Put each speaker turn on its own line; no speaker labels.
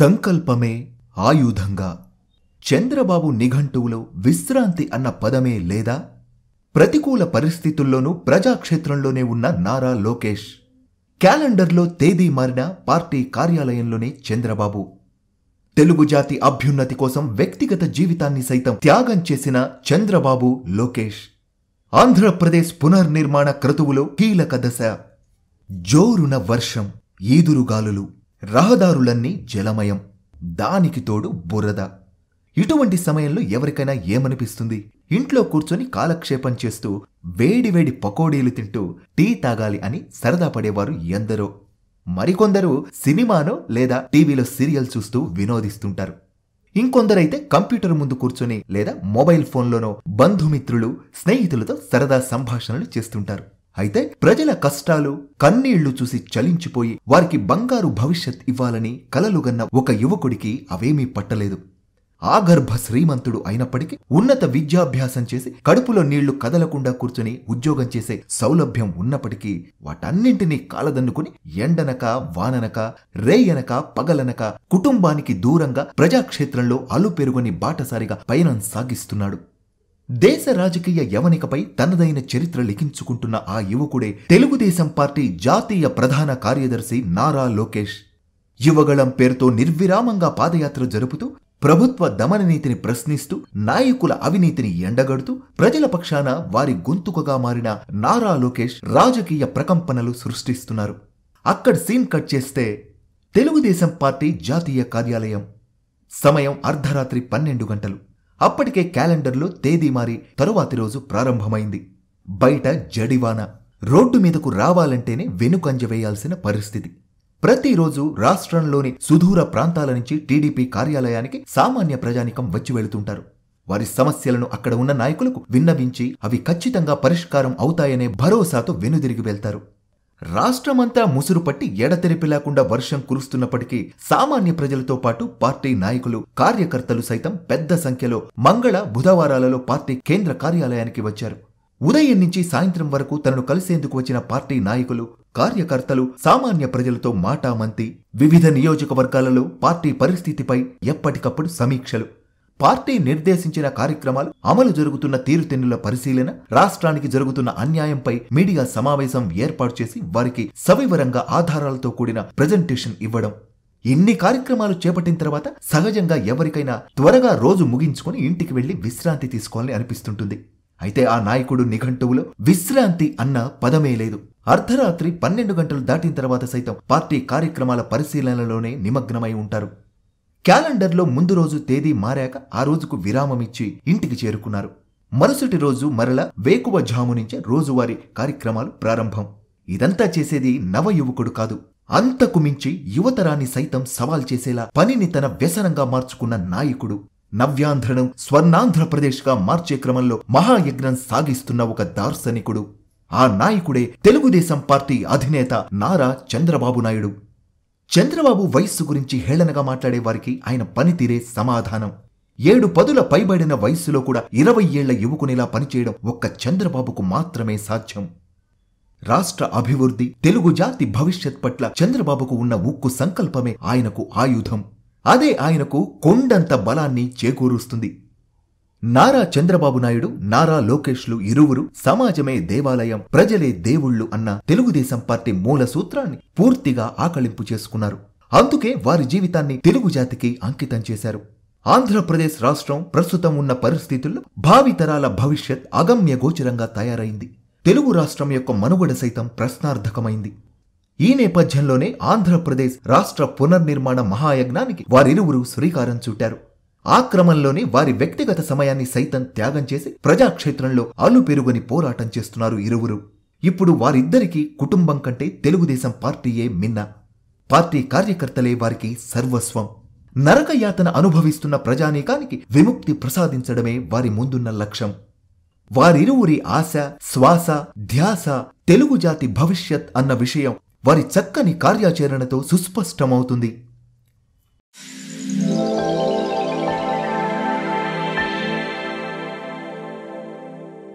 సంకల్పమే ఆయుధంగా చంద్రబాబు నిఘంటువులో విశ్రాంతి అన్న పదమే లేదా ప్రతికూల పరిస్థితుల్లోనూ ప్రజాక్షేత్రంలోనే ఉన్న నారా లోకేష్ క్యాలెండర్లో తేదీ మారిన పార్టీ కార్యాలయంలోనే చంద్రబాబు తెలుగు జాతి అభ్యున్నతి కోసం వ్యక్తిగత జీవితాన్ని సైతం త్యాగం చేసిన చంద్రబాబు లోకేష్ ఆంధ్రప్రదేశ్ పునర్నిర్మాణ క్రతువులో కీలక దశ జోరున వర్షం ఈదురుగాలులు రహదారులన్నీ జలమయం దానికి తోడు బురద ఇటువంటి సమయంలో ఎవరికైనా ఏమనిపిస్తుంది ఇంట్లో కూర్చొని కాలక్షేపం చేస్తూ వేడివేడి పకోడీలు తింటూ టీ తాగాలి అని సరదా పడేవారు ఎందరో మరికొందరు సినిమాను లేదా టీవీలో సీరియల్ చూస్తూ వినోదిస్తుంటారు ఇంకొందరైతే కంప్యూటర్ ముందు కూర్చొని లేదా మొబైల్ ఫోన్లోనో బంధుమిత్రులు స్నేహితులతో సరదా సంభాషణలు చేస్తుంటారు అయితే ప్రజల కష్టాలు కన్నీళ్లు చూసి చలించిపోయి వారికి బంగారు భవిష్యత్ ఇవ్వాలని కలలుగన్న ఒక యువకుడికి అవేమీ పట్టలేదు ఆ గర్భ శ్రీమంతుడు అయినప్పటికీ ఉన్నత విద్యాభ్యాసం చేసి కడుపులో నీళ్లు కదలకుండా కూర్చుని ఉద్యోగం చేసే సౌలభ్యం ఉన్నప్పటికీ వాటన్నింటినీ కాలదన్నుకుని ఎండనక వాననక రేయనక పగలనక కుటుంబానికి దూరంగా ప్రజాక్షేత్రంలో అలుపెరుగని బాటసారిగా పయనం సాగిస్తున్నాడు దేశ రాజకీయ యవనికపై తనదైన చరిత్ర లిఖించుకుంటున్న ఆ యువకుడే తెలుగుదేశం పార్టీ జాతీయ ప్రధాన కార్యదర్శి నారా లోకేష్ యువగళం పేరుతో నిర్విరామంగా పాదయాత్ర జరుపుతూ ప్రభుత్వ దమననీతిని ప్రశ్నిస్తూ నాయకుల అవినీతిని ఎండగడుతూ ప్రజల పక్షాన వారి గొంతుకగా మారిన నారా లోకేష్ రాజకీయ ప్రకంపనలు సృష్టిస్తున్నారు అక్కడ సీన్ కట్ చేస్తే తెలుగుదేశం పార్టీ జాతీయ కార్యాలయం సమయం అర్ధరాత్రి పన్నెండు గంటలు అప్పటికే క్యాలెండర్లో తేదీ మారి తరువాతి రోజు ప్రారంభమైంది బయట జడివాన రోడ్డు మీదకు రావాలంటేనే వెనుకంజ వేయాల్సిన పరిస్థితి ప్రతిరోజు రాష్ట్రంలోని సుదూర ప్రాంతాల నుంచి టీడీపీ కార్యాలయానికి సామాన్య ప్రజానికం వచ్చి వెళుతుంటారు వారి సమస్యలను అక్కడ ఉన్న నాయకులకు విన్నవించి అవి ఖచ్చితంగా పరిష్కారం అవుతాయనే భరోసాతో వెనుదిరిగి వెళ్తారు రాష్ట్రమంతా ముసురు పట్టి ఎడతెరిపి లేకుండా వర్షం కురుస్తున్నప్పటికీ సామాన్య ప్రజలతో పాటు పార్టీ నాయకులు కార్యకర్తలు సైతం పెద్ద సంఖ్యలో మంగళ బుధవారాలలో పార్టీ కేంద్ర కార్యాలయానికి వచ్చారు ఉదయం నుంచి సాయంత్రం వరకు తనను కలిసేందుకు వచ్చిన పార్టీ నాయకులు కార్యకర్తలు సామాన్య ప్రజలతో మాటామంతి వివిధ నియోజకవర్గాలలో పార్టీ పరిస్థితిపై ఎప్పటికప్పుడు సమీక్షలు పార్టీ నిర్దేశించిన కార్యక్రమాలు అమలు జరుగుతున్న తీరుతెన్నుల పరిశీలన రాష్ట్రానికి జరుగుతున్న అన్యాయంపై మీడియా సమావేశం ఏర్పాటు చేసి వారికి సవివరంగా ఆధారాలతో కూడిన ప్రజెంటేషన్ ఇవ్వడం ఇన్ని కార్యక్రమాలు చేపట్టిన తర్వాత సహజంగా ఎవరికైనా త్వరగా రోజు ముగించుకుని ఇంటికి వెళ్లి విశ్రాంతి తీసుకోవాలని అనిపిస్తుంటుంది అయితే ఆ నాయకుడు నిఘంటువులో విశ్రాంతి అన్న పదమే లేదు అర్ధరాత్రి పన్నెండు గంటలు దాటిన తర్వాత సైతం పార్టీ కార్యక్రమాల పరిశీలనలోనే నిమగ్నమై ఉంటారు క్యాలెండర్లో ముందు రోజు తేదీ మారాక ఆ రోజుకు విరామమిచ్చి ఇంటికి చేరుకున్నారు మరుసటి రోజు మరల వేకువ జాము నుంచే రోజువారీ కార్యక్రమాలు ప్రారంభం ఇదంతా చేసేది నవ యువకుడు కాదు అంతకు మించి యువతరాన్ని సైతం సవాల్ చేసేలా పనిని తన వ్యసనంగా మార్చుకున్న నాయకుడు నవ్యాంధ్రను స్వర్ణాంధ్రప్రదేశ్గా మార్చే క్రమంలో మహాయజ్ఞం సాగిస్తున్న ఒక దార్శనికుడు ఆ నాయకుడే తెలుగుదేశం పార్టీ అధినేత నారా చంద్రబాబు నాయుడు చంద్రబాబు వయస్సు గురించి హేళనగా మాట్లాడే వారికి ఆయన పనితీరే సమాధానం ఏడు పదుల పైబడిన వయస్సులో కూడా ఇరవై ఏళ్ల యువకునిలా పనిచేయడం ఒక్క చంద్రబాబుకు మాత్రమే సాధ్యం రాష్ట్ర అభివృద్ధి తెలుగు జాతి భవిష్యత్ పట్ల చంద్రబాబుకు ఉన్న ఉక్కు సంకల్పమే ఆయనకు ఆయుధం అదే ఆయనకు కొండంత బలాన్ని చేకూరుస్తుంది నారా చంద్రబాబు నాయుడు నారా లోకేష్లు ఇరువురు సమాజమే దేవాలయం ప్రజలే దేవుళ్ళు అన్న తెలుగుదేశం పార్టీ మూల సూత్రాన్ని పూర్తిగా ఆకళింపు చేసుకున్నారు అందుకే వారి జీవితాన్ని తెలుగు జాతికి అంకితం చేశారు ఆంధ్రప్రదేశ్ రాష్ట్రం ప్రస్తుతం ఉన్న పరిస్థితుల్లో భావితరాల భవిష్యత్ అగమ్యగోచరంగా తయారైంది తెలుగు రాష్ట్రం యొక్క మనుగడ సైతం ప్రశ్నార్థకమైంది ఈ నేపథ్యంలోనే ఆంధ్రప్రదేశ్ రాష్ట్ర పునర్నిర్మాణ మహాయజ్ఞానికి వారిరువురు శ్రీకారం చుట్టారు ఆ క్రమంలోనే వారి వ్యక్తిగత సమయాన్ని సైతం త్యాగం చేసి ప్రజాక్షేత్రంలో అలుపెరుగని పోరాటం చేస్తున్నారు ఇరువురు ఇప్పుడు వారిద్దరికీ కుటుంబం కంటే తెలుగుదేశం పార్టీయే మిన్న పార్టీ కార్యకర్తలే వారికి సర్వస్వం నరకయాతన అనుభవిస్తున్న ప్రజానీకానికి విముక్తి ప్రసాదించడమే వారి ముందున్న లక్ష్యం వారిరువురి ఆశ శ్వాస ధ్యాస తెలుగు జాతి భవిష్యత్ అన్న విషయం వారి చక్కని కార్యాచరణతో సుస్పష్టమవుతుంది